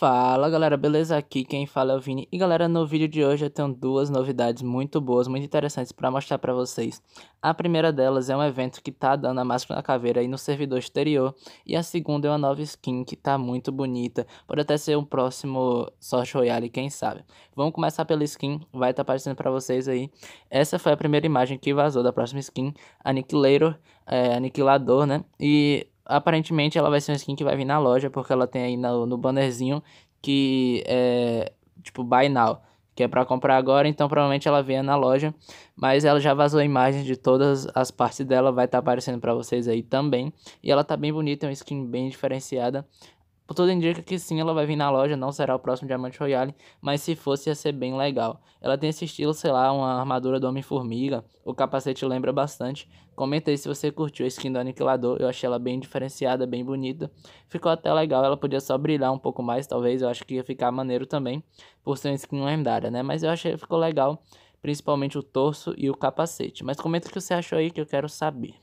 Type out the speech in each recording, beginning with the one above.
Fala galera, beleza? Aqui quem fala é o Vini. E galera, no vídeo de hoje eu tenho duas novidades muito boas, muito interessantes para mostrar para vocês. A primeira delas é um evento que tá dando a máscara na caveira aí no servidor exterior. E a segunda é uma nova skin que tá muito bonita. Pode até ser um próximo Sorte Royale, quem sabe. Vamos começar pela skin, vai estar tá aparecendo para vocês aí. Essa foi a primeira imagem que vazou da próxima skin, Aniquilator, é, Aniquilador, né? E aparentemente ela vai ser uma skin que vai vir na loja, porque ela tem aí no, no bannerzinho que é tipo buy now, que é para comprar agora, então provavelmente ela venha na loja, mas ela já vazou imagens de todas as partes dela, vai estar tá aparecendo para vocês aí também. E ela tá bem bonita, é uma skin bem diferenciada. Tudo indica que sim, ela vai vir na loja, não será o próximo Diamante Royale, mas se fosse ia ser bem legal. Ela tem esse estilo, sei lá, uma armadura do Homem-Formiga, o capacete lembra bastante. Comenta aí se você curtiu a skin do Aniquilador, eu achei ela bem diferenciada, bem bonita. Ficou até legal, ela podia só brilhar um pouco mais, talvez, eu acho que ia ficar maneiro também, por ser uma skin lendária, né? Mas eu achei que ficou legal, principalmente o torso e o capacete. Mas comenta o que você achou aí que eu quero saber.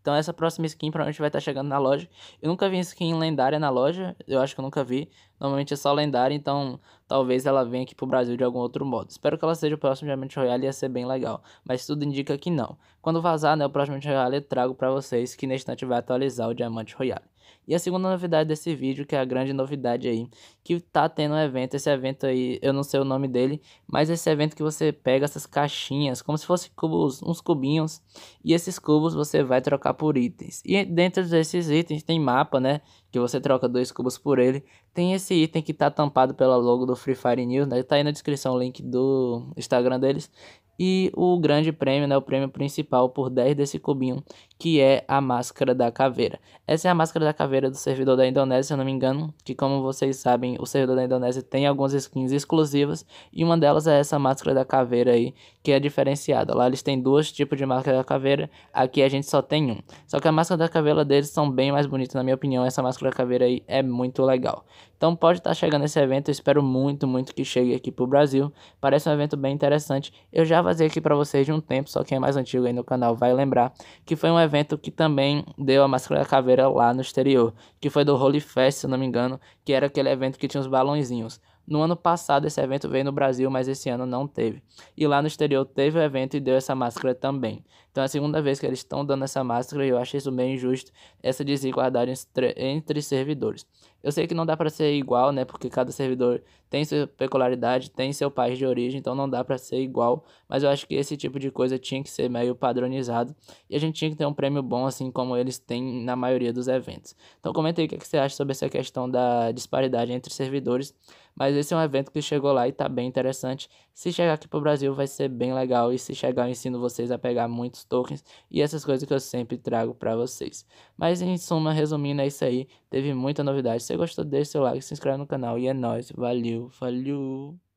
Então essa próxima skin provavelmente vai estar tá chegando na loja. Eu nunca vi skin lendária na loja, eu acho que eu nunca vi. Normalmente é só lendária, então talvez ela venha aqui pro Brasil de algum outro modo. Espero que ela seja o próximo Diamante Royale, ia ser bem legal. Mas tudo indica que não. Quando vazar, né, o próximo Diamante Royale eu trago para vocês que na instante vai atualizar o Diamante Royale. E a segunda novidade desse vídeo, que é a grande novidade aí, que tá tendo um evento, esse evento aí, eu não sei o nome dele, mas esse evento que você pega essas caixinhas, como se fossem cubos, uns cubinhos, e esses cubos você vai trocar por itens. E dentro desses itens tem mapa, né, que você troca dois cubos por ele. Tem esse item que tá tampado pela logo do Free Fire News, né, tá aí na descrição o link do Instagram deles e o grande prêmio, né, o prêmio principal por 10 desse cubinho, que é a máscara da caveira. Essa é a máscara da caveira do servidor da Indonésia, se eu não me engano, que como vocês sabem, o servidor da Indonésia tem algumas skins exclusivas e uma delas é essa máscara da caveira aí, que é diferenciada. Lá eles têm dois tipos de máscara da caveira, aqui a gente só tem um. Só que a máscara da caveira deles são bem mais bonitas, na minha opinião, essa máscara da caveira aí é muito legal. Então pode estar chegando esse evento, eu espero muito, muito que chegue aqui pro Brasil. Parece um evento bem interessante. Eu já Fazer aqui para vocês de um tempo, só quem é mais antigo aí no canal vai lembrar, que foi um evento que também deu a máscara da caveira lá no exterior, que foi do Holy Fest, se não me engano, que era aquele evento que tinha os balãozinhos. No ano passado esse evento veio no Brasil, mas esse ano não teve. E lá no exterior teve o evento e deu essa máscara também. Então é a segunda vez que eles estão dando essa máscara e eu acho isso meio injusto, essa desigualdade entre servidores. Eu sei que não dá para ser igual, né? Porque cada servidor tem sua peculiaridade, tem seu país de origem, então não dá para ser igual, mas eu acho que esse tipo de coisa tinha que ser meio padronizado e a gente tinha que ter um prêmio bom assim como eles têm na maioria dos eventos. Então comenta aí o que, é que você acha sobre essa questão da disparidade entre servidores, mas esse é um evento que chegou lá e tá bem interessante. Se chegar aqui pro Brasil vai ser bem legal e se chegar eu ensino vocês a pegar muitos tokens e essas coisas que eu sempre trago para vocês. Mas em suma, resumindo é isso aí, teve muita novidade você gostou deixa seu like, se inscreve no canal. E é nóis. Valeu, valeu.